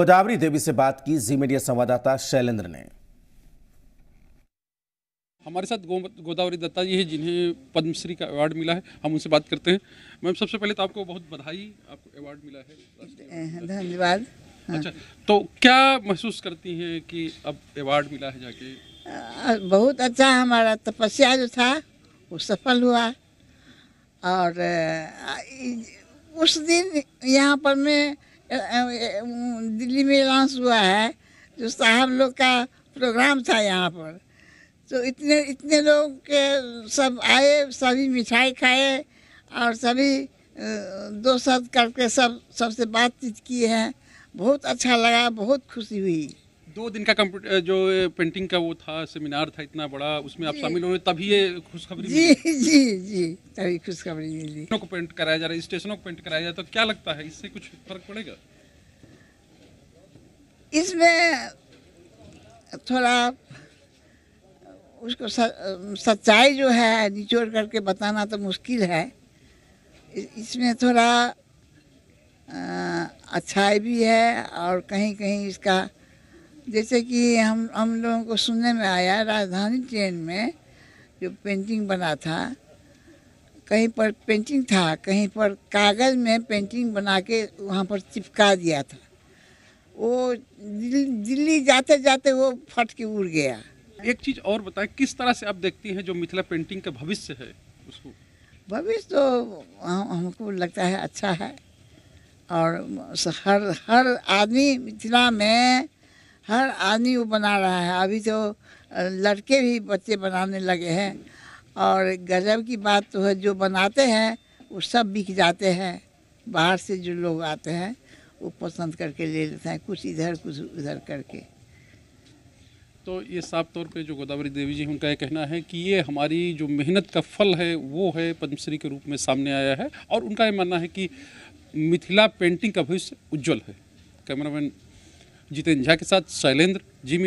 गोदावरी देवी से बात की जी मीडिया संवाददाता शैलेंद्र ने हमारे साथ गो, गोदावरी दत्ता जी है जिन्हें पद्मश्री का अवार्ड मिला है हम उनसे बात करते हैं मैम सबसे पहले तो आपको बहुत बधाई आपको अवार्ड मिला है धन्यवाद हाँ। अच्छा तो क्या महसूस करती हैं कि अब अवार्ड मिला है जाके बहुत अच्छा हमारा तपस्या जो था वो सफल हुआ और उस दिन यहाँ पर मैं दिल्ली में लॉन्च हुआ है जो साहब लोग का प्रोग्राम था यहाँ पर तो इतने इतने लोग के सब आए सभी मिठाई खाए और सभी दो शब्द करके सब सबसे बातचीत की है बहुत अच्छा लगा बहुत खुशी हुई दो दिन का कंप्यूटर जो पेंटिंग का वो था सेमिनार था इतना बड़ा उसमें आप शामिल हुए तभी ये खुशखबरी जी जी जी तभी खुशखबरी मिली को पेंट कराया जा रहा है स्टेशनों को पेंट कराया जा रहा तो क्या लगता है इससे कुछ फर्क पड़ेगा इसमें थोड़ा उसको सच्चाई जो है निचोड़ करके बताना तो मुश्किल है इसमें थोड़ा अच्छाई भी है और कहीं कहीं इसका जैसे कि हम हम लोगों को सुनने में आया राजधानी ट्रेन में जो पेंटिंग बना था कहीं पर पेंटिंग था कहीं पर कागज़ में पेंटिंग बना के वहाँ पर चिपका दिया था वो दिल्ली दिल्ली जाते जाते वो फट के उड़ गया एक चीज़ और बताएं किस तरह से आप देखती हैं जो मिथिला पेंटिंग का भविष्य है उसको भविष्य तो हमको लगता है अच्छा है और हर हर आदमी मिथिला में हर आदमी वो बना रहा है अभी तो लड़के भी बच्चे बनाने लगे हैं और गजब की बात तो है जो बनाते हैं वो सब बिक जाते हैं बाहर से जो लोग आते हैं वो पसंद करके ले लेते हैं कुछ इधर कुछ उधर करके तो ये साफ तौर पे जो गोदावरी देवी जी उनका ये कहना है कि ये हमारी जो मेहनत का फल है वो है पद्मश्री के रूप में सामने आया है और उनका ये मानना है कि मिथिला पेंटिंग का भविष्य उज्जवल है कैमरामैन जितेंद्र झा के साथ शैलेंद्र जिमी